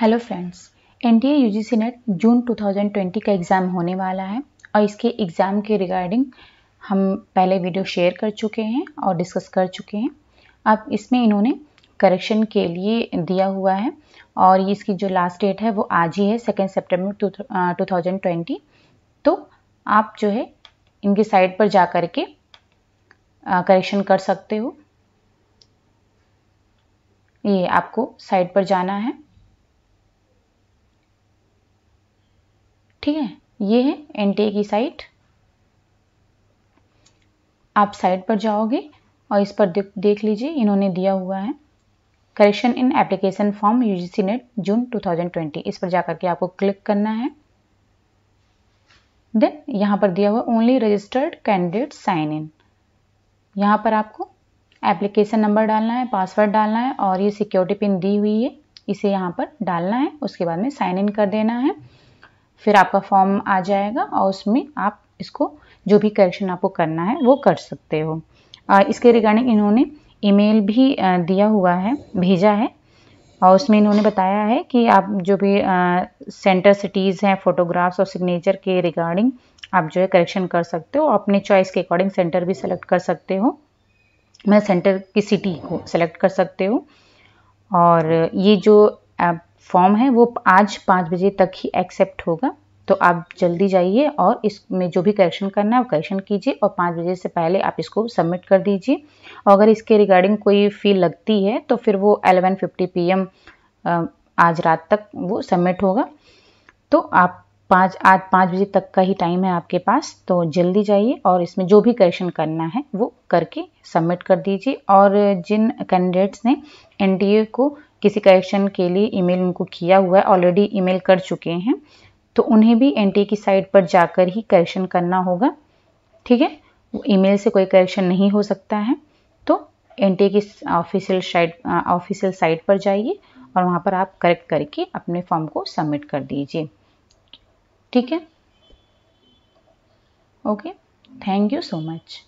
hello friends N T C net June twenty का exam होने वाला है और इसके एग्ज़ाम के रिगार्डिंग हम पहले वीडियो शेयर कर चुके हैं और डिस्कस कर चुके हैं अब इसमें इन्होंने करेक्शन के लिए दिया हुआ है और ये इसकी जो लास्ट डेट है वो आज ही है second September two thousand twenty तो आप जो है इनकी साइट पर जा कर के करेक्शन कर सकते हो ये आपको साइट पर जाना है ठीक है ये है एनटीए की साइट आप साइट पर जाओगे और इस पर देख लीजिए इन्होंने दिया हुआ है correction in application form UGC NET June 2020 इस पर जाकर के आपको क्लिक करना है देन यहाँ पर दिया हुआ only registered candidate sign in यहाँ पर आपको एप्लीकेशन नंबर डालना है पासवर्ड डालना है और ये सिक्योरिटी पिन दी हुई है इसे यहाँ पर डालना है उसके बाद में साइन इन कर देना है फिर आपका फॉर्म आ जाएगा और उसमें आप इसको जो भी करेक्शन आपको करना है वो कर सकते हो इसके रिगार्डिंग इन्होंने ईमेल भी दिया हुआ है भेजा है और उसमें इन्होंने बताया है कि आप जो भी सेंटर सिटीज़ हैं फोटोग्राफ्स और सिग्नेचर के रिगार्डिंग आप जो है करेक्शन कर सकते हो अपने चॉइस के अकॉर्डिंग सेंटर भी सेलेक्ट कर सकते हो मैं मतलब सेंटर की सिटी को सेलेक्ट कर सकते हो और ये जो फॉर्म है वो आज पाँच बजे तक ही एक्सेप्ट होगा तो आप जल्दी जाइए और इसमें जो भी करेक्शन करना है वो करेक्शन कीजिए और पाँच बजे से पहले आप इसको सबमिट कर दीजिए और अगर इसके रिगार्डिंग कोई फ़ी लगती है तो फिर वो एलेवन फिफ्टी पी एम आज रात तक वो सबमिट होगा तो आप पाँच आज पाँच बजे तक का ही टाइम है आपके पास तो जल्दी जाइए और इसमें जो भी करेक्शन करना है वो करके सबमिट कर दीजिए और जिन कैंडिडेट्स ने एन को किसी करेक्शन के लिए ईमेल उनको किया हुआ है ऑलरेडी ईमेल कर चुके हैं तो उन्हें भी एन की साइट पर जाकर ही करेक्शन करना होगा ठीक है ईमेल से कोई करेक्शन नहीं हो सकता है तो एन की ऑफिशियल साइट ऑफिशियल साइट पर जाइए और वहाँ पर आप करेक्ट करके अपने फॉर्म को सबमिट कर दीजिए ठीक है okay thank you so much